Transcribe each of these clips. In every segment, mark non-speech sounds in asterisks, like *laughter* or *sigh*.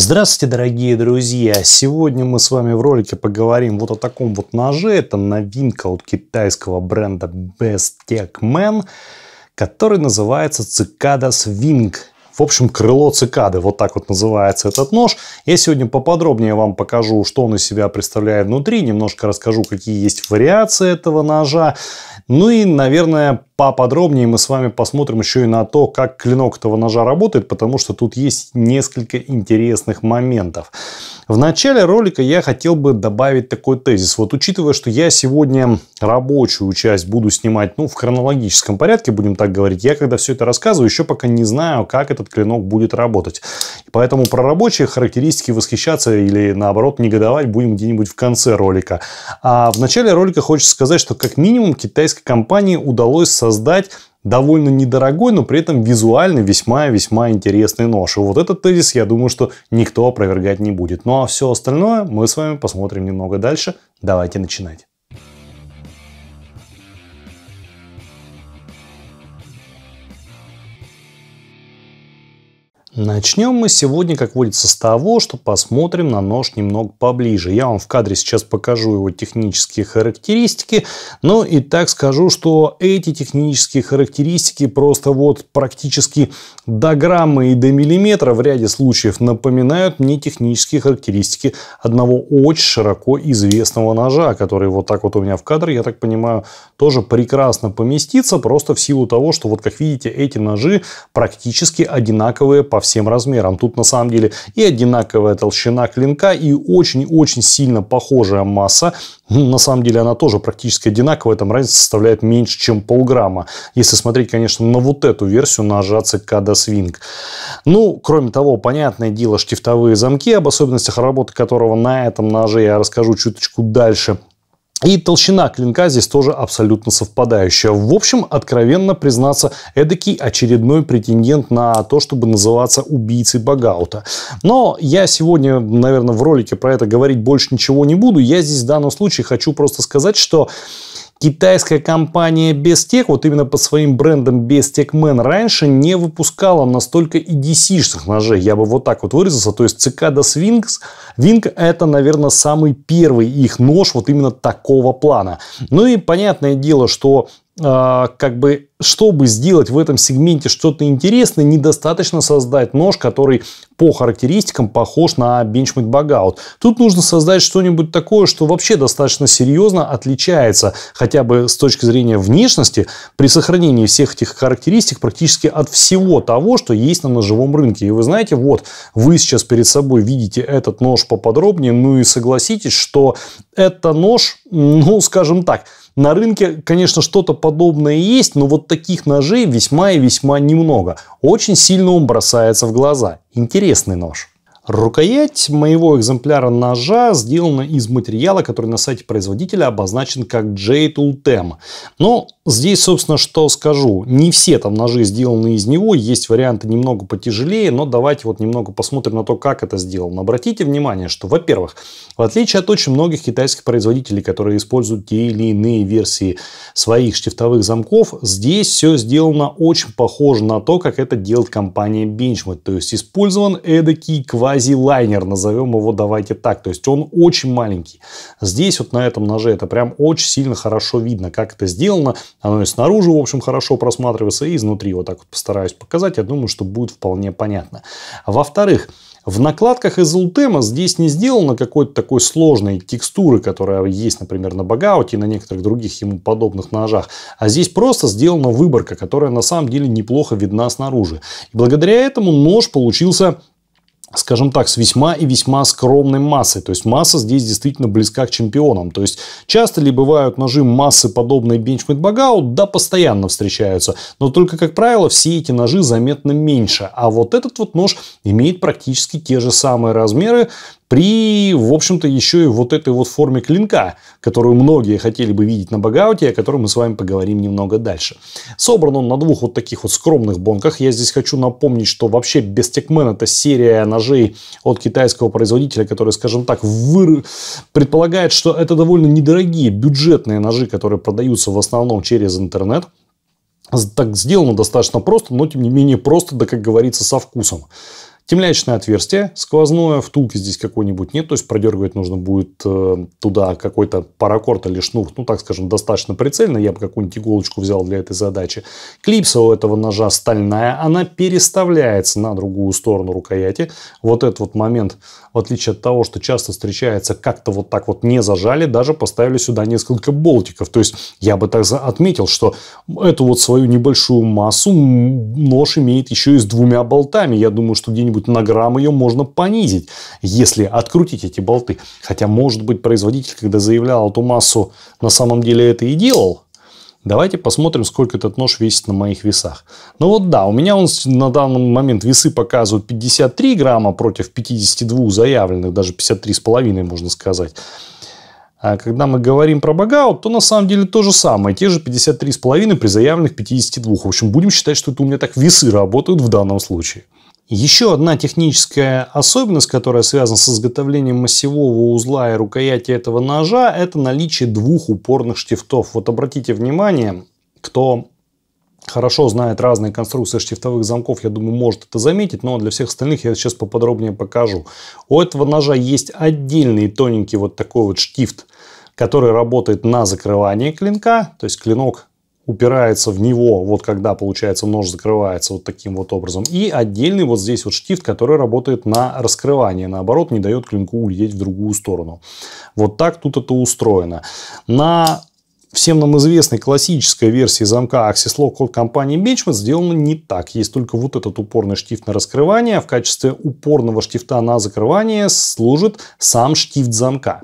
Здравствуйте, дорогие друзья! Сегодня мы с вами в ролике поговорим вот о таком вот ноже. Это новинка от китайского бренда Best Tech Man, который называется Cicada Swing. В общем, крыло цикады, вот так вот называется этот нож. Я сегодня поподробнее вам покажу, что он из себя представляет внутри, немножко расскажу, какие есть вариации этого ножа. Ну и, наверное, поподробнее мы с вами посмотрим еще и на то, как клинок этого ножа работает, потому что тут есть несколько интересных моментов. В начале ролика я хотел бы добавить такой тезис. Вот учитывая, что я сегодня рабочую часть буду снимать, ну, в хронологическом порядке, будем так говорить, я когда все это рассказываю, еще пока не знаю, как этот этот клинок будет работать. Поэтому про рабочие характеристики восхищаться или наоборот негодовать будем где-нибудь в конце ролика. А в начале ролика хочется сказать, что как минимум китайской компании удалось создать довольно недорогой, но при этом визуально весьма-весьма интересный нож. И вот этот тезис, я думаю, что никто опровергать не будет. Ну а все остальное мы с вами посмотрим немного дальше. Давайте начинать. Начнем мы сегодня, как водится, с того, что посмотрим на нож немного поближе. Я вам в кадре сейчас покажу его технические характеристики, но ну и так скажу, что эти технические характеристики просто вот практически до грамма и до миллиметра в ряде случаев напоминают мне технические характеристики одного очень широко известного ножа, который вот так вот у меня в кадре, я так понимаю, тоже прекрасно поместится, просто в силу того, что вот как видите, эти ножи практически одинаковые по всем всем размерам. Тут на самом деле и одинаковая толщина клинка, и очень-очень сильно похожая масса. Ну, на самом деле она тоже практически одинаковая, там разница составляет меньше, чем полграмма. Если смотреть, конечно, на вот эту версию, на сжаться Свинг. Ну, кроме того, понятное дело, штифтовые замки, об особенностях работы которого на этом ноже я расскажу чуточку дальше. И толщина клинка здесь тоже абсолютно совпадающая. В общем, откровенно признаться, эдакий очередной претендент на то, чтобы называться убийцей Багаута. Но я сегодня, наверное, в ролике про это говорить больше ничего не буду. Я здесь в данном случае хочу просто сказать, что Китайская компания Bestech, вот именно под своим брендом Bestechman, раньше не выпускала настолько EDC-шных ножей. Я бы вот так вот выразился. То есть Cicada Swings, Wing это, наверное, самый первый их нож вот именно такого плана. Ну и понятное дело, что а, как бы, чтобы сделать в этом сегменте что-то интересное, недостаточно создать нож, который по характеристикам похож на Benchmade багаут. Тут нужно создать что-нибудь такое, что вообще достаточно серьезно отличается, хотя бы с точки зрения внешности, при сохранении всех этих характеристик практически от всего того, что есть на ножевом рынке. И вы знаете, вот вы сейчас перед собой видите этот нож поподробнее, ну и согласитесь, что это нож, ну скажем так, на рынке, конечно, что-то подобное есть, но вот таких ножей весьма и весьма немного. Очень сильно он бросается в глаза. Интересный нож. Рукоять моего экземпляра ножа сделана из материала, который на сайте производителя обозначен как J-Tool Но ну, здесь, собственно, что скажу. Не все там ножи сделаны из него, есть варианты немного потяжелее, но давайте вот немного посмотрим на то, как это сделано. Обратите внимание, что, во-первых, в отличие от очень многих китайских производителей, которые используют те или иные версии своих штифтовых замков, здесь все сделано очень похоже на то, как это делает компания Benchmade, То есть использован эдакий квази квазилайнер, назовем его давайте так. То есть он очень маленький. Здесь вот на этом ноже это прям очень сильно хорошо видно, как это сделано. Оно и снаружи, в общем, хорошо просматривается, и изнутри вот так вот постараюсь показать. Я думаю, что будет вполне понятно. Во-вторых, в накладках из Ultema здесь не сделано какой-то такой сложной текстуры, которая есть, например, на Багауте и на некоторых других ему подобных ножах. А здесь просто сделана выборка, которая на самом деле неплохо видна снаружи. И благодаря этому нож получился скажем так, с весьма и весьма скромной массой. То есть масса здесь действительно близка к чемпионам. То есть часто ли бывают ножи массы подобные бенчмейт багаут? Да, постоянно встречаются. Но только, как правило, все эти ножи заметно меньше. А вот этот вот нож имеет практически те же самые размеры при, в общем-то, еще и вот этой вот форме клинка, которую многие хотели бы видеть на багауте, о которой мы с вами поговорим немного дальше. Собран он на двух вот таких вот скромных бонках. Я здесь хочу напомнить, что вообще Бестекмен это серия ножей от китайского производителя, который, скажем так, выр... предполагает, что это довольно недорогие бюджетные ножи, которые продаются в основном через интернет. Так сделано достаточно просто, но тем не менее просто, да как говорится, со вкусом. Темлячное отверстие, сквозное, втулки здесь какой-нибудь нет, то есть продергивать нужно будет э, туда какой-то паракорд или шнур, ну так скажем, достаточно прицельно, я бы какую-нибудь иголочку взял для этой задачи. Клипса у этого ножа стальная, она переставляется на другую сторону рукояти. Вот этот вот момент, в отличие от того, что часто встречается, как-то вот так вот не зажали, даже поставили сюда несколько болтиков. То есть я бы так отметил, что эту вот свою небольшую массу нож имеет еще и с двумя болтами. Я думаю, что где-нибудь где-нибудь на грамм ее можно понизить, если открутить эти болты. Хотя, может быть, производитель, когда заявлял эту массу, на самом деле это и делал. Давайте посмотрим, сколько этот нож весит на моих весах. Ну вот да, у меня он на данный момент весы показывают 53 грамма против 52 заявленных, даже 53,5 можно сказать. А когда мы говорим про багаут, то на самом деле то же самое. Те же 53,5 при заявленных 52. В общем, будем считать, что это у меня так весы работают в данном случае. Еще одна техническая особенность, которая связана с изготовлением массивого узла и рукояти этого ножа, это наличие двух упорных штифтов. Вот обратите внимание, кто хорошо знает разные конструкции штифтовых замков, я думаю, может это заметить, но для всех остальных я сейчас поподробнее покажу. У этого ножа есть отдельный тоненький вот такой вот штифт, который работает на закрывание клинка, то есть клинок упирается в него, вот когда, получается, нож закрывается вот таким вот образом. И отдельный вот здесь вот штифт, который работает на раскрывание, наоборот, не дает клинку улететь в другую сторону. Вот так тут это устроено. На всем нам известной классической версии замка Axis Lock от компании Benchmark сделано не так. Есть только вот этот упорный штифт на раскрывание. А в качестве упорного штифта на закрывание служит сам штифт замка.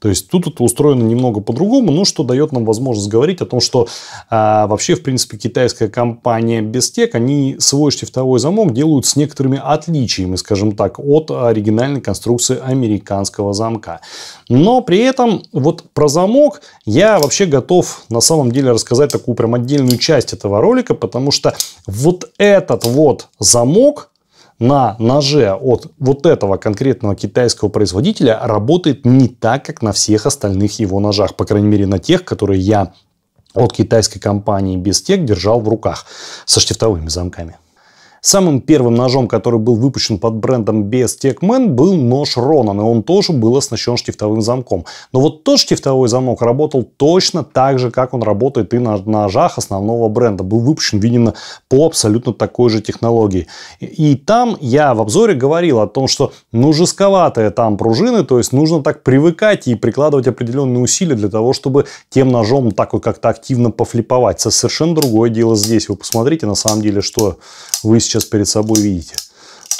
То есть тут это устроено немного по-другому, но что дает нам возможность говорить о том, что а, вообще, в принципе, китайская компания Bestec, они свой штифтовой замок делают с некоторыми отличиями, скажем так, от оригинальной конструкции американского замка. Но при этом вот про замок я вообще готов на самом деле рассказать такую прям отдельную часть этого ролика, потому что вот этот вот замок, на ноже от вот этого конкретного китайского производителя работает не так, как на всех остальных его ножах. По крайней мере, на тех, которые я от китайской компании без держал в руках со штифтовыми замками. Самым первым ножом, который был выпущен под брендом BS Techman, был нож Ронан, и он тоже был оснащен штифтовым замком. Но вот тот штифтовой замок работал точно так же, как он работает и на ножах основного бренда. Был выпущен, видимо, по абсолютно такой же технологии. И там я в обзоре говорил о том, что ну жестковатые там пружины, то есть нужно так привыкать и прикладывать определенные усилия для того, чтобы тем ножом так вот как-то активно пофлиповать. Это совершенно другое дело здесь. Вы посмотрите на самом деле, что вы сейчас сейчас перед собой видите –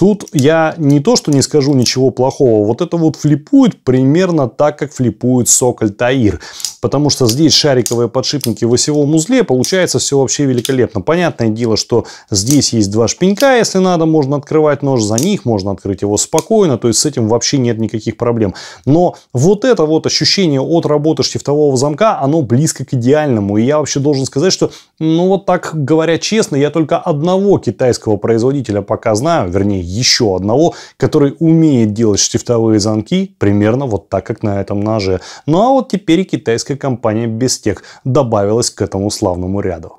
Тут я не то, что не скажу ничего плохого, вот это вот флипует примерно так, как флипует Соколь Таир. Потому что здесь шариковые подшипники в осевом узле, получается все вообще великолепно. Понятное дело, что здесь есть два шпенька, если надо, можно открывать нож за них, можно открыть его спокойно, то есть с этим вообще нет никаких проблем. Но вот это вот ощущение от работы штифтового замка, оно близко к идеальному. И я вообще должен сказать, что, ну вот так говоря честно, я только одного китайского производителя пока знаю, вернее еще одного, который умеет делать штифтовые замки примерно вот так, как на этом ноже. Ну а вот теперь и китайская компания Bestech добавилась к этому славному ряду.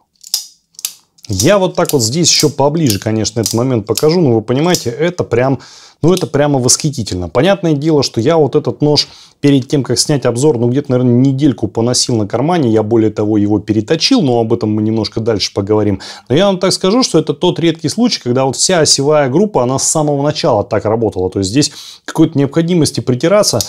Я вот так вот здесь еще поближе, конечно, этот момент покажу, но вы понимаете, это прям, ну это прямо восхитительно. Понятное дело, что я вот этот нож перед тем, как снять обзор, ну где-то, наверное, недельку поносил на кармане, я более того его переточил, но об этом мы немножко дальше поговорим. Но я вам так скажу, что это тот редкий случай, когда вот вся осевая группа, она с самого начала так работала. То есть здесь какой-то необходимости притираться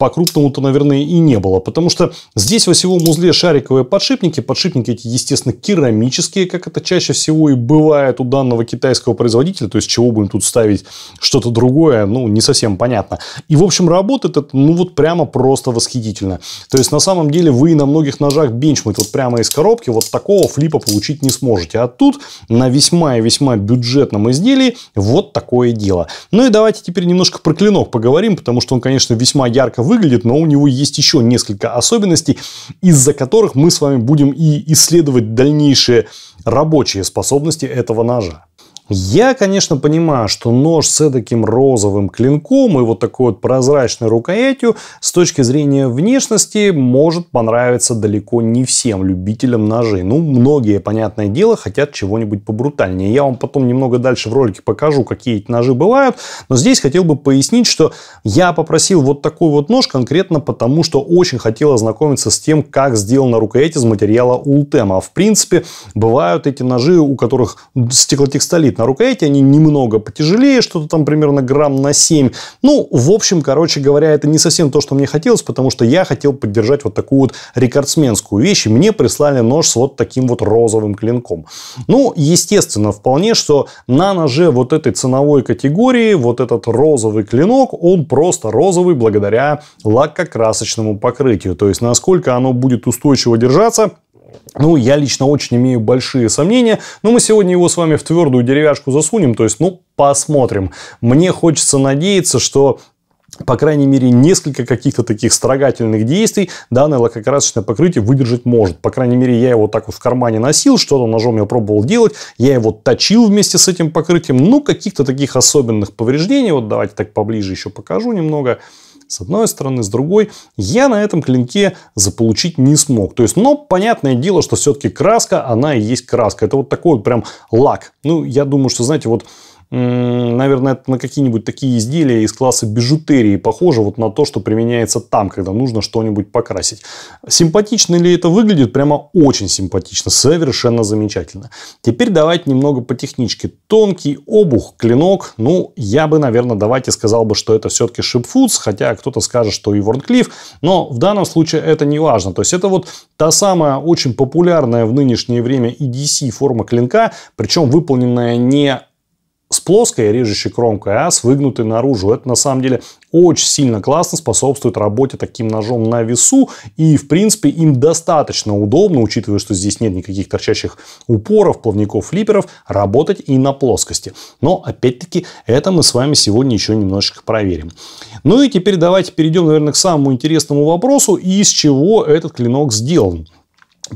по-крупному-то, наверное, и не было. Потому что здесь в осевом узле шариковые подшипники. Подшипники эти, естественно, керамические, как это чаще всего и бывает у данного китайского производителя. То есть, чего будем тут ставить что-то другое, ну, не совсем понятно. И, в общем, работает это, ну, вот прямо просто восхитительно. То есть, на самом деле, вы на многих ножах бенчмейт вот прямо из коробки вот такого флипа получить не сможете. А тут на весьма и весьма бюджетном изделии вот такое дело. Ну и давайте теперь немножко про клинок поговорим, потому что он, конечно, весьма ярко выглядит, но у него есть еще несколько особенностей, из-за которых мы с вами будем и исследовать дальнейшие рабочие способности этого ножа. Я, конечно, понимаю, что нож с таким розовым клинком и вот такой вот прозрачной рукоятью с точки зрения внешности может понравиться далеко не всем любителям ножей. Ну, многие, понятное дело, хотят чего-нибудь побрутальнее. Я вам потом немного дальше в ролике покажу, какие эти ножи бывают. Но здесь хотел бы пояснить, что я попросил вот такой вот нож конкретно потому, что очень хотел ознакомиться с тем, как сделана рукоять из материала Ултема. В принципе, бывают эти ножи, у которых стеклотекстолит на рукояти, они немного потяжелее, что-то там примерно грамм на 7. Ну, в общем, короче говоря, это не совсем то, что мне хотелось, потому что я хотел поддержать вот такую вот рекордсменскую вещь, и мне прислали нож с вот таким вот розовым клинком. Ну, естественно, вполне, что на ноже вот этой ценовой категории вот этот розовый клинок, он просто розовый благодаря лакокрасочному покрытию. То есть, насколько оно будет устойчиво держаться, ну, я лично очень имею большие сомнения, но мы сегодня его с вами в твердую деревяшку засунем, то есть, ну, посмотрим. Мне хочется надеяться, что по крайней мере, несколько каких-то таких строгательных действий данное лакокрасочное покрытие выдержать может. По крайней мере, я его так вот в кармане носил, что-то ножом я пробовал делать, я его точил вместе с этим покрытием. Ну, каких-то таких особенных повреждений, вот давайте так поближе еще покажу немного с одной стороны, с другой, я на этом клинке заполучить не смог. То есть, но понятное дело, что все-таки краска, она и есть краска. Это вот такой вот прям лак. Ну, я думаю, что, знаете, вот наверное, это на какие-нибудь такие изделия из класса бижутерии похоже вот на то, что применяется там, когда нужно что-нибудь покрасить. Симпатично ли это выглядит? Прямо очень симпатично, совершенно замечательно. Теперь давайте немного по техничке. Тонкий обух, клинок, ну, я бы, наверное, давайте сказал бы, что это все-таки шипфудс, хотя кто-то скажет, что и Ворнклифф, но в данном случае это не важно. То есть это вот та самая очень популярная в нынешнее время EDC форма клинка, причем выполненная не плоской режущей кромкой, а с выгнутой наружу. Это на самом деле очень сильно классно способствует работе таким ножом на весу. И, в принципе, им достаточно удобно, учитывая, что здесь нет никаких торчащих упоров, плавников, флипперов, работать и на плоскости. Но, опять-таки, это мы с вами сегодня еще немножечко проверим. Ну и теперь давайте перейдем, наверное, к самому интересному вопросу, из чего этот клинок сделан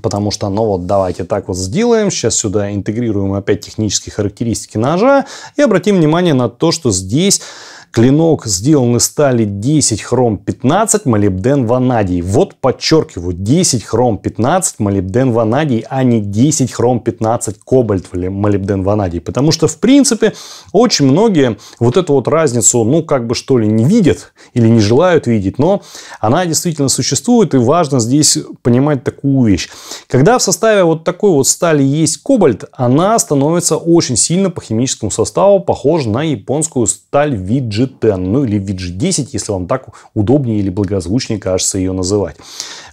потому что, ну вот, давайте так вот сделаем, сейчас сюда интегрируем опять технические характеристики ножа и обратим внимание на то, что здесь Клинок сделан из стали 10 хром 15 молибден ванадий. Вот подчеркиваю, 10 хром 15 молибден ванадий, а не 10 хром 15 кобальт молибден ванадий. Потому что, в принципе, очень многие вот эту вот разницу, ну, как бы что ли, не видят или не желают видеть, но она действительно существует и важно здесь понимать такую вещь. Когда в составе вот такой вот стали есть кобальт, она становится очень сильно по химическому составу похожа на японскую сталь Виджи. VG10, ну или VG10, если вам так удобнее или благозвучнее кажется ее называть.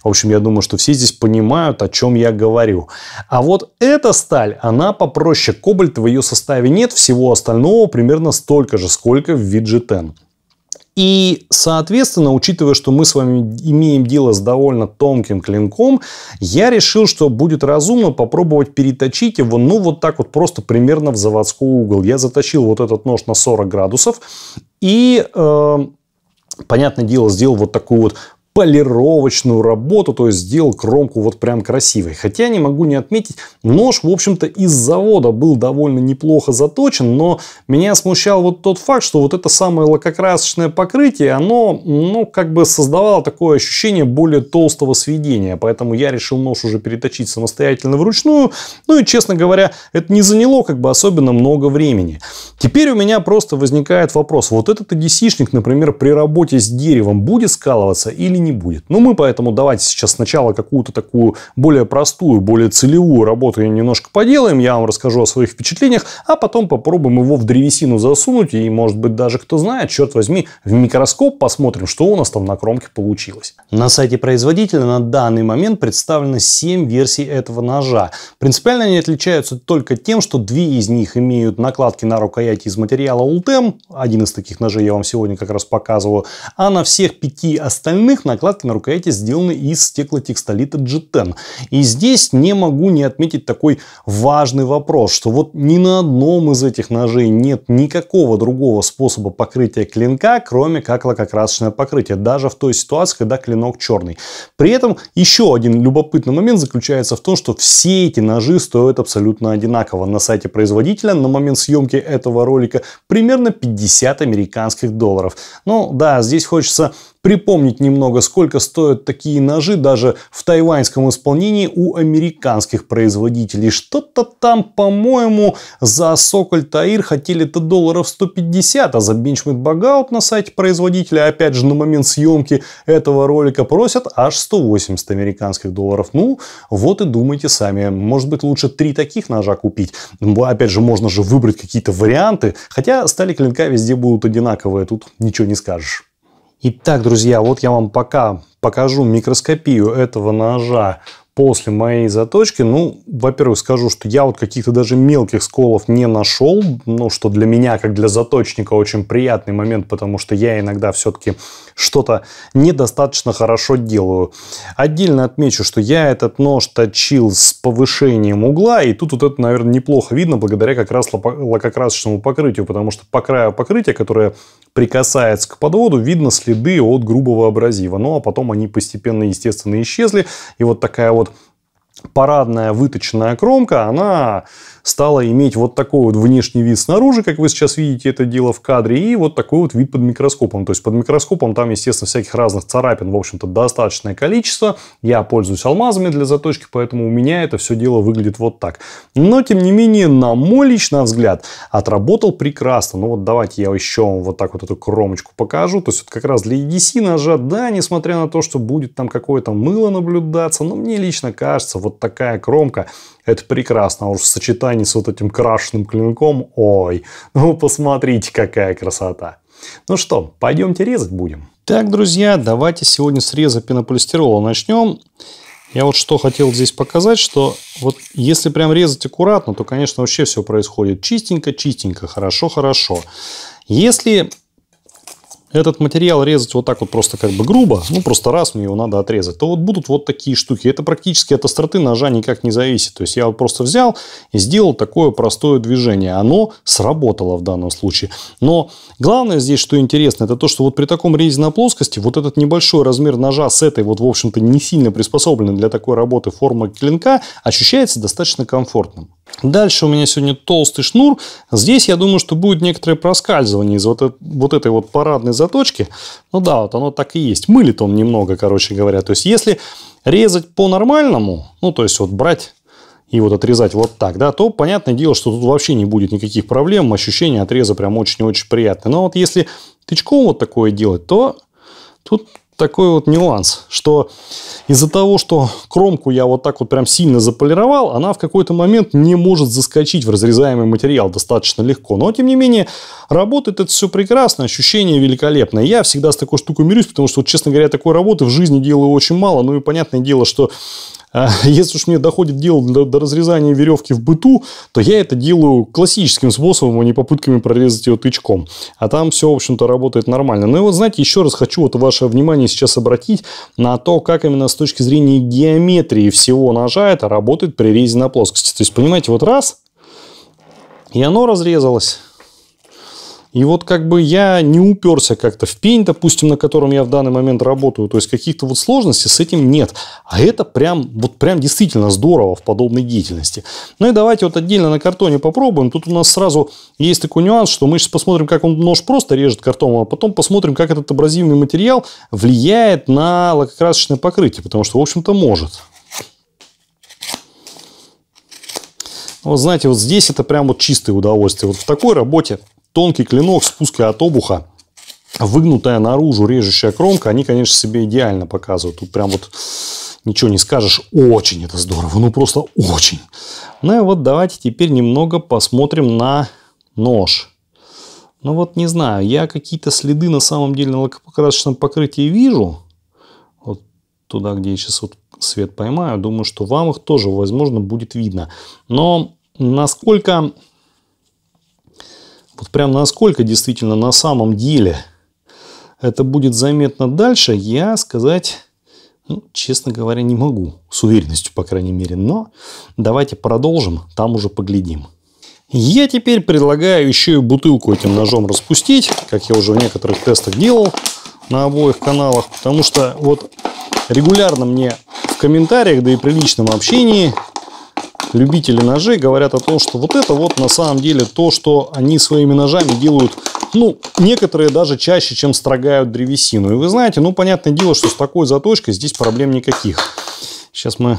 В общем, я думаю, что все здесь понимают, о чем я говорю. А вот эта сталь, она попроще. кобальта в ее составе нет, всего остального примерно столько же, сколько в VG10. И, соответственно, учитывая, что мы с вами имеем дело с довольно тонким клинком, я решил, что будет разумно попробовать переточить его, ну, вот так вот просто примерно в заводской угол. Я заточил вот этот нож на 40 градусов и... Э, понятное дело, сделал вот такую вот полировочную работу, то есть сделал кромку вот прям красивой. Хотя не могу не отметить, нож, в общем-то, из завода был довольно неплохо заточен, но меня смущал вот тот факт, что вот это самое лакокрасочное покрытие, оно, ну, как бы создавало такое ощущение более толстого сведения, поэтому я решил нож уже переточить самостоятельно вручную, ну и, честно говоря, это не заняло как бы особенно много времени. Теперь у меня просто возникает вопрос, вот этот dc например, при работе с деревом будет скалываться или не будет. Но мы поэтому давайте сейчас сначала какую-то такую более простую, более целевую работу немножко поделаем. Я вам расскажу о своих впечатлениях, а потом попробуем его в древесину засунуть. И, может быть, даже, кто знает, черт возьми, в микроскоп посмотрим, что у нас там на кромке получилось. На сайте производителя на данный момент представлено 7 версий этого ножа. Принципиально они отличаются только тем, что две из них имеют накладки на рукояти из материала Ultem. Один из таких ножей я вам сегодня как раз показываю. А на всех пяти остальных накладки на рукояти сделаны из стеклотекстолита G10. И здесь не могу не отметить такой важный вопрос, что вот ни на одном из этих ножей нет никакого другого способа покрытия клинка, кроме как лакокрасочное покрытие, даже в той ситуации, когда клинок черный. При этом еще один любопытный момент заключается в том, что все эти ножи стоят абсолютно одинаково. На сайте производителя на момент съемки этого ролика примерно 50 американских долларов. Ну да, здесь хочется припомнить немного сколько стоят такие ножи даже в тайваньском исполнении у американских производителей. Что-то там, по-моему, за Соколь Таир хотели-то долларов 150, а за Benchmade Багаут на сайте производителя, опять же, на момент съемки этого ролика просят аж 180 американских долларов. Ну, вот и думайте сами. Может быть, лучше три таких ножа купить. Ну, опять же, можно же выбрать какие-то варианты. Хотя стали клинка везде будут одинаковые, тут ничего не скажешь. Итак, друзья, вот я вам пока покажу микроскопию этого ножа после моей заточки. Ну, во-первых, скажу, что я вот каких-то даже мелких сколов не нашел, ну, что для меня, как для заточника, очень приятный момент, потому что я иногда все-таки что-то недостаточно хорошо делаю. Отдельно отмечу, что я этот нож точил с повышением угла, и тут вот это, наверное, неплохо видно благодаря как раз лакокрасочному покрытию, потому что по краю покрытия, которое прикасается к подводу, видно следы от грубого абразива. Ну а потом они постепенно, естественно, исчезли. И вот такая вот парадная выточенная кромка, она стала иметь вот такой вот внешний вид снаружи, как вы сейчас видите это дело в кадре, и вот такой вот вид под микроскопом. То есть под микроскопом там, естественно, всяких разных царапин, в общем-то, достаточное количество. Я пользуюсь алмазами для заточки, поэтому у меня это все дело выглядит вот так. Но, тем не менее, на мой личный взгляд, отработал прекрасно. Ну вот давайте я еще вот так вот эту кромочку покажу. То есть вот как раз для EDC ножа, да, несмотря на то, что будет там какое-то мыло наблюдаться, но мне лично кажется, вот такая кромка это прекрасно. А уж в сочетании с вот этим крашенным клинком, ой, ну посмотрите, какая красота. Ну что, пойдемте резать будем. Так, друзья, давайте сегодня среза пенополистирола начнем. Я вот что хотел здесь показать, что вот если прям резать аккуратно, то, конечно, вообще все происходит чистенько-чистенько, хорошо-хорошо. Если этот материал резать вот так вот просто как бы грубо, ну просто раз мне его надо отрезать, то вот будут вот такие штуки. Это практически от остроты ножа никак не зависит. То есть я вот просто взял и сделал такое простое движение. Оно сработало в данном случае. Но главное здесь, что интересно, это то, что вот при таком резе на плоскости вот этот небольшой размер ножа с этой вот, в общем-то, не сильно приспособленной для такой работы формы клинка ощущается достаточно комфортным. Дальше у меня сегодня толстый шнур. Здесь, я думаю, что будет некоторое проскальзывание из вот, вот этой вот парадной заточки. Ну да, вот оно так и есть. Мылит он немного, короче говоря. То есть, если резать по-нормальному, ну, то есть, вот брать и вот отрезать вот так, да, то понятное дело, что тут вообще не будет никаких проблем, ощущение отреза прям очень-очень приятное. Но вот если тычком вот такое делать, то тут такой вот нюанс, что из-за того, что кромку я вот так вот прям сильно заполировал, она в какой-то момент не может заскочить в разрезаемый материал достаточно легко. Но, тем не менее, работает это все прекрасно, ощущение великолепное. Я всегда с такой штукой мирюсь, потому что, вот, честно говоря, такой работы в жизни делаю очень мало. Ну и понятное дело, что а, *laughs* если уж мне доходит дело до, до разрезания веревки в быту, то я это делаю классическим способом, а не попытками прорезать ее тычком. А там все, в общем-то, работает нормально. Но ну и вот, знаете, еще раз хочу вот ваше внимание сейчас обратить на то, как именно с точки зрения геометрии всего ножа это работает при резе на плоскости. То есть, понимаете, вот раз, и оно разрезалось. И вот как бы я не уперся как-то в пень, допустим, на котором я в данный момент работаю. То есть каких-то вот сложностей с этим нет. А это прям, вот прям действительно здорово в подобной деятельности. Ну и давайте вот отдельно на картоне попробуем. Тут у нас сразу есть такой нюанс, что мы сейчас посмотрим, как он нож просто режет картон, а потом посмотрим, как этот абразивный материал влияет на лакокрасочное покрытие. Потому что, в общем-то, может. Вот знаете, вот здесь это прям вот чистое удовольствие. Вот в такой работе Тонкий клинок, спуска от обуха, выгнутая наружу режущая кромка, они, конечно, себе идеально показывают. Тут прям вот ничего не скажешь. Очень это здорово, ну просто очень. Ну и вот давайте теперь немного посмотрим на нож. Ну вот не знаю, я какие-то следы на самом деле на лакокрасочном покрытии вижу. Вот туда, где я сейчас вот свет поймаю, думаю, что вам их тоже, возможно, будет видно. Но насколько вот прям насколько действительно на самом деле это будет заметно дальше, я сказать, ну, честно говоря, не могу. С уверенностью, по крайней мере. Но давайте продолжим, там уже поглядим. Я теперь предлагаю еще и бутылку этим ножом распустить, как я уже в некоторых тестах делал на обоих каналах, потому что вот регулярно мне в комментариях, да и при личном общении – любители ножей говорят о том, что вот это вот на самом деле то, что они своими ножами делают, ну, некоторые даже чаще, чем строгают древесину. И вы знаете, ну, понятное дело, что с такой заточкой здесь проблем никаких. Сейчас мы,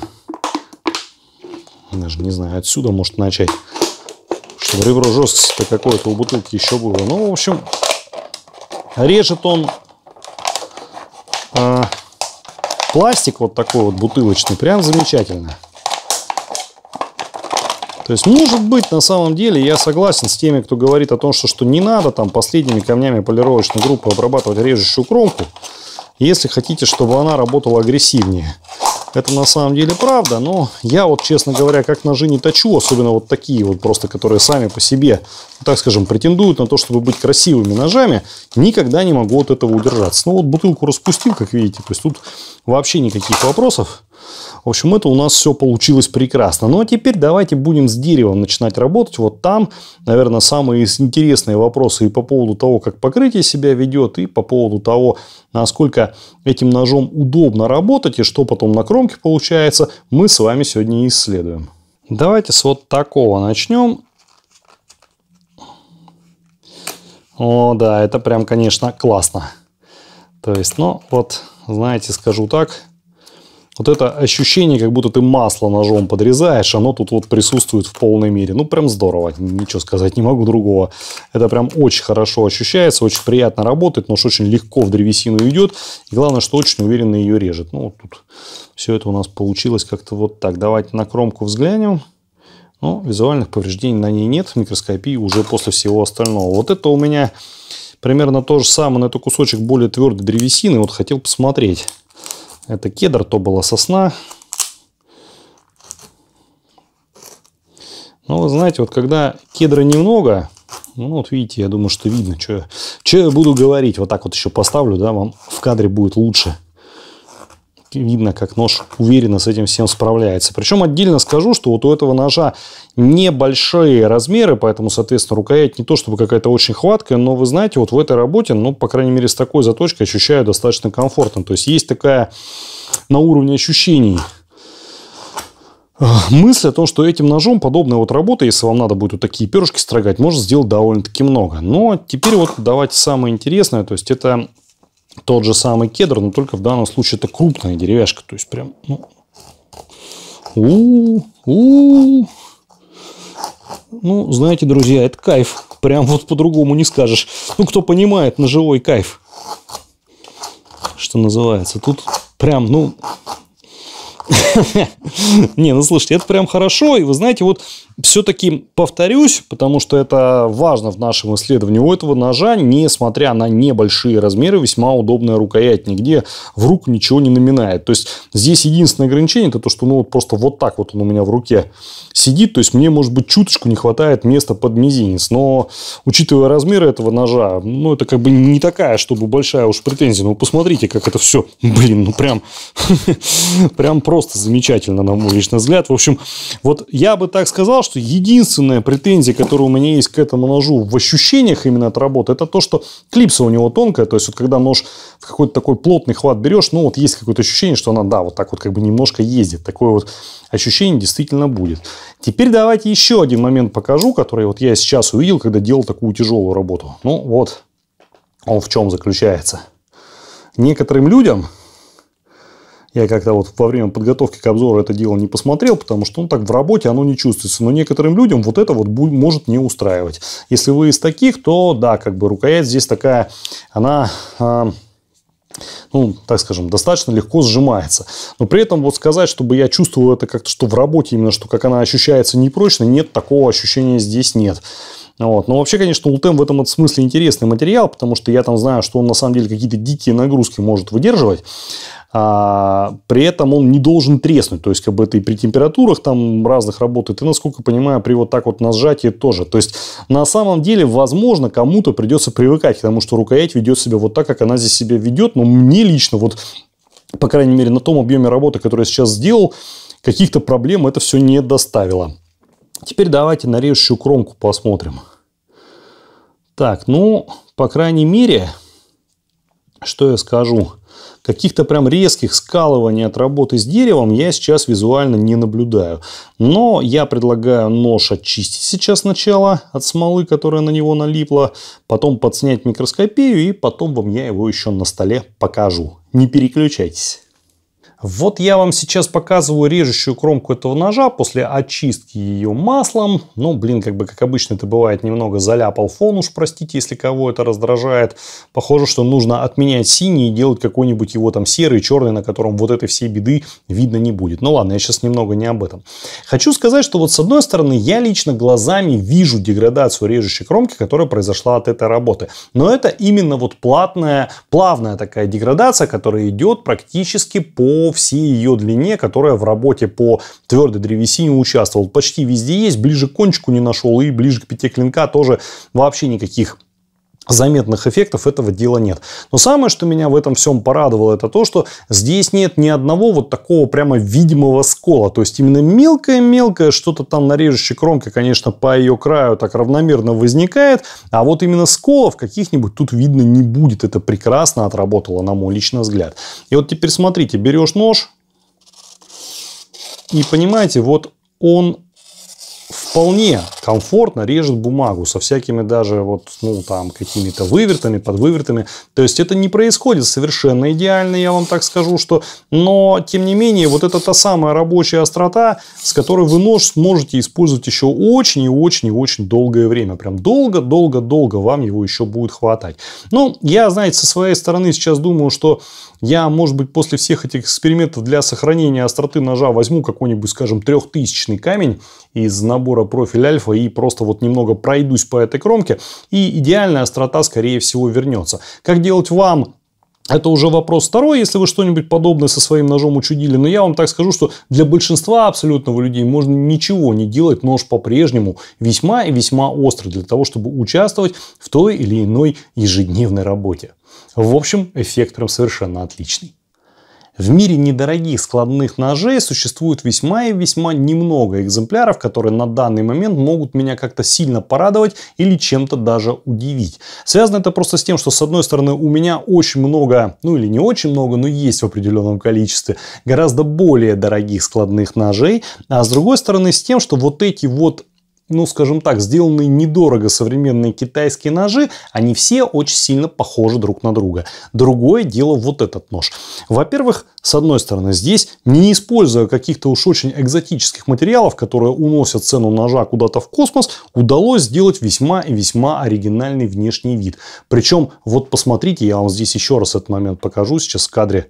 даже не знаю, отсюда может начать, чтобы ребро жесткости-то какое-то у бутылки еще было. Ну, в общем, режет он э, пластик вот такой вот бутылочный, прям замечательно. То есть, может быть, на самом деле, я согласен с теми, кто говорит о том, что, что не надо там последними камнями полировочной группы обрабатывать режущую кромку, если хотите, чтобы она работала агрессивнее. Это на самом деле правда, но я вот, честно говоря, как ножи не точу, особенно вот такие вот просто, которые сами по себе, ну, так скажем, претендуют на то, чтобы быть красивыми ножами, никогда не могу от этого удержаться. Ну вот бутылку распустил, как видите, то есть тут вообще никаких вопросов. В общем, это у нас все получилось прекрасно. Ну, а теперь давайте будем с деревом начинать работать. Вот там, наверное, самые интересные вопросы и по поводу того, как покрытие себя ведет, и по поводу того, насколько этим ножом удобно работать, и что потом на кромке получается, мы с вами сегодня исследуем. Давайте с вот такого начнем. О, да, это прям, конечно, классно. То есть, ну, вот, знаете, скажу так, вот это ощущение, как будто ты масло ножом подрезаешь, оно тут вот присутствует в полной мере. Ну, прям здорово, ничего сказать не могу другого. Это прям очень хорошо ощущается, очень приятно работает, нож очень легко в древесину идет. И главное, что очень уверенно ее режет. Ну, вот тут все это у нас получилось как-то вот так. Давайте на кромку взглянем. Ну визуальных повреждений на ней нет, микроскопии уже после всего остального. Вот это у меня примерно то же самое, на это кусочек более твердой древесины. Вот хотел посмотреть. Это кедр, то была сосна. Но ну, вы знаете, вот когда кедра немного, ну вот видите, я думаю, что видно, что, я что я буду говорить. Вот так вот еще поставлю, да, вам в кадре будет лучше видно, как нож уверенно с этим всем справляется. Причем отдельно скажу, что вот у этого ножа небольшие размеры, поэтому, соответственно, рукоять не то чтобы какая-то очень хваткая, но вы знаете, вот в этой работе, ну, по крайней мере, с такой заточкой ощущаю достаточно комфортно. То есть есть такая на уровне ощущений э, мысль о том, что этим ножом подобная вот работа, если вам надо будет вот такие перышки строгать, можно сделать довольно-таки много. Но теперь вот давайте самое интересное, то есть это тот же самый кедр, но только в данном случае это крупная деревяшка. То есть прям, ну, у, у, ну, знаете, друзья, это кайф. Прям вот по-другому не скажешь. Ну, кто понимает, на живой кайф. Что называется. Тут прям, ну... *laughs* Не, ну слушайте, это прям хорошо. И вы знаете, вот все-таки повторюсь, потому что это важно в нашем исследовании. У этого ножа, несмотря на небольшие размеры, весьма удобная рукоять, нигде в руку ничего не наминает. То есть здесь единственное ограничение это то, что ну вот просто вот так вот он у меня в руке сидит. То есть мне, может быть, чуточку не хватает места под мизинец. Но учитывая размеры этого ножа, ну это как бы не такая, чтобы большая уж претензия. Ну посмотрите, как это все, блин, ну прям, *laughs* прям просто замечательно, на мой личный взгляд. В общем, вот я бы так сказал, сказал, что единственная претензия, которая у меня есть к этому ножу в ощущениях именно от работы, это то, что клипса у него тонкая. То есть, вот когда нож в какой-то такой плотный хват берешь, ну, вот есть какое-то ощущение, что она, да, вот так вот как бы немножко ездит. Такое вот ощущение действительно будет. Теперь давайте еще один момент покажу, который вот я сейчас увидел, когда делал такую тяжелую работу. Ну, вот он в чем заключается. Некоторым людям я как-то вот во время подготовки к обзору это дело не посмотрел, потому что ну, так в работе оно не чувствуется. Но некоторым людям вот это вот может не устраивать. Если вы из таких, то да, как бы рукоять здесь такая, она... А, ну, так скажем, достаточно легко сжимается. Но при этом вот сказать, чтобы я чувствовал это как-то, что в работе именно, что как она ощущается непрочно, нет, такого ощущения здесь нет. Вот. Но вообще, конечно, Ултем в этом смысле интересный материал, потому что я там знаю, что он на самом деле какие-то дикие нагрузки может выдерживать. А, при этом он не должен треснуть. То есть, как бы это и при температурах там разных работает, и, насколько понимаю, при вот так вот на сжатии тоже. То есть, на самом деле, возможно, кому-то придется привыкать к тому, что рукоять ведет себя вот так, как она здесь себя ведет. Но мне лично вот по крайней мере, на том объеме работы, который я сейчас сделал, каких-то проблем это все не доставило. Теперь давайте на режущую кромку посмотрим. Так, ну, по крайней мере, что я скажу? Каких-то прям резких скалываний от работы с деревом я сейчас визуально не наблюдаю. Но я предлагаю нож очистить сейчас сначала от смолы, которая на него налипла, потом подснять микроскопию и потом вам я его еще на столе покажу. Не переключайтесь. Вот я вам сейчас показываю режущую кромку этого ножа после очистки ее маслом. Ну, блин, как бы, как обычно это бывает, немного заляпал фон уж, простите, если кого это раздражает. Похоже, что нужно отменять синий и делать какой-нибудь его там серый, черный, на котором вот этой всей беды видно не будет. Ну ладно, я сейчас немного не об этом. Хочу сказать, что вот с одной стороны, я лично глазами вижу деградацию режущей кромки, которая произошла от этой работы. Но это именно вот платная, плавная такая деградация, которая идет практически по всей ее e длине, которая в работе по твердой древесине участвовал. Почти везде есть, ближе к кончику не нашел и ближе к пяти клинка тоже вообще никаких заметных эффектов этого дела нет. Но самое, что меня в этом всем порадовало, это то, что здесь нет ни одного вот такого прямо видимого скола. То есть именно мелкое-мелкое что-то там на режущей кромке, конечно, по ее краю так равномерно возникает, а вот именно сколов каких-нибудь тут видно не будет. Это прекрасно отработало, на мой личный взгляд. И вот теперь смотрите, берешь нож и понимаете, вот он вполне комфортно режет бумагу со всякими даже вот, ну, там, какими-то вывертами, подвывертами. То есть это не происходит совершенно идеально, я вам так скажу, что... Но, тем не менее, вот это та самая рабочая острота, с которой вы нож сможете использовать еще очень и очень и очень долгое время. Прям долго-долго-долго вам его еще будет хватать. Ну, я, знаете, со своей стороны сейчас думаю, что я, может быть, после всех этих экспериментов для сохранения остроты ножа возьму какой-нибудь, скажем, трехтысячный камень из набора профиль альфа и просто вот немного пройдусь по этой кромке, и идеальная острота, скорее всего, вернется. Как делать вам это уже вопрос второй, если вы что-нибудь подобное со своим ножом учудили. Но я вам так скажу, что для большинства абсолютного людей можно ничего не делать. Нож по-прежнему весьма и весьма острый для того, чтобы участвовать в той или иной ежедневной работе. В общем, эффект прям совершенно отличный. В мире недорогих складных ножей существует весьма и весьма немного экземпляров, которые на данный момент могут меня как-то сильно порадовать или чем-то даже удивить. Связано это просто с тем, что с одной стороны у меня очень много, ну или не очень много, но есть в определенном количестве, гораздо более дорогих складных ножей, а с другой стороны с тем, что вот эти вот ну, скажем так, сделанные недорого современные китайские ножи, они все очень сильно похожи друг на друга. Другое дело вот этот нож. Во-первых, с одной стороны, здесь, не используя каких-то уж очень экзотических материалов, которые уносят цену ножа куда-то в космос, удалось сделать весьма и весьма оригинальный внешний вид. Причем, вот посмотрите, я вам здесь еще раз этот момент покажу сейчас в кадре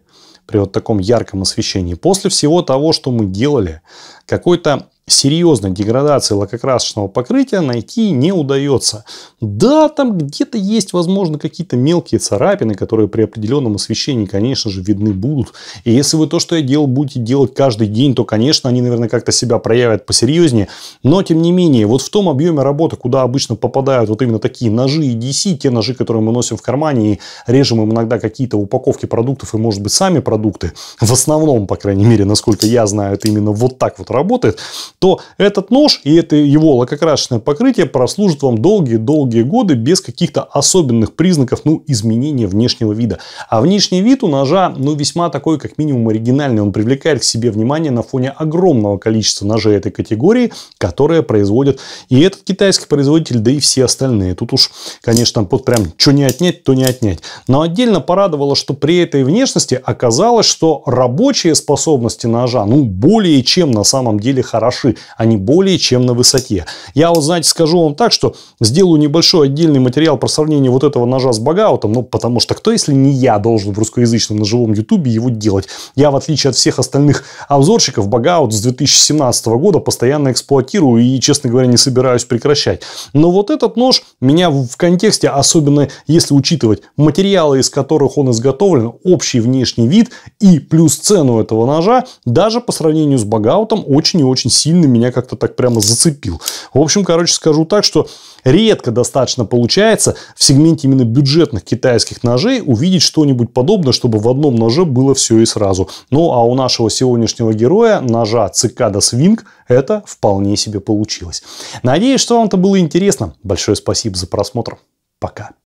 при вот таком ярком освещении. После всего того, что мы делали, какой-то серьезной деградации лакокрасочного покрытия найти не удается. Да, там где-то есть, возможно, какие-то мелкие царапины, которые при определенном освещении, конечно же, видны будут. И если вы то, что я делал, будете делать каждый день, то, конечно, они, наверное, как-то себя проявят посерьезнее. Но, тем не менее, вот в том объеме работы, куда обычно попадают вот именно такие ножи и DC, те ножи, которые мы носим в кармане и режем им иногда какие-то упаковки продуктов и, может быть, сами продукты, в основном, по крайней мере, насколько я знаю, это именно вот так вот работает, то этот нож и это его лакокрасочное покрытие прослужит вам долгие-долгие годы без каких-то особенных признаков, ну, изменения внешнего вида. А внешний вид у ножа, ну, весьма такой, как минимум, оригинальный. Он привлекает к себе внимание на фоне огромного количества ножей этой категории, которые производят и этот китайский производитель, да и все остальные. Тут уж, конечно, под прям что не отнять, то не отнять. Но отдельно порадовало, что при этой внешности оказалось, что рабочие способности ножа, ну, более чем на самом деле хороши они более чем на высоте. Я вот, знаете, скажу вам так, что сделаю небольшой отдельный материал про сравнение вот этого ножа с багаутом, ну, потому что кто, если не я, должен в русскоязычном ножевом ютубе его делать? Я, в отличие от всех остальных обзорщиков, багаут с 2017 года постоянно эксплуатирую и, честно говоря, не собираюсь прекращать. Но вот этот нож меня в контексте, особенно если учитывать материалы, из которых он изготовлен, общий внешний вид и плюс цену этого ножа, даже по сравнению с багаутом очень и очень сильно длинный, меня как-то так прямо зацепил. В общем, короче, скажу так, что редко достаточно получается в сегменте именно бюджетных китайских ножей увидеть что-нибудь подобное, чтобы в одном ноже было все и сразу. Ну, а у нашего сегодняшнего героя, ножа Цикада Свинг, это вполне себе получилось. Надеюсь, что вам это было интересно. Большое спасибо за просмотр. Пока.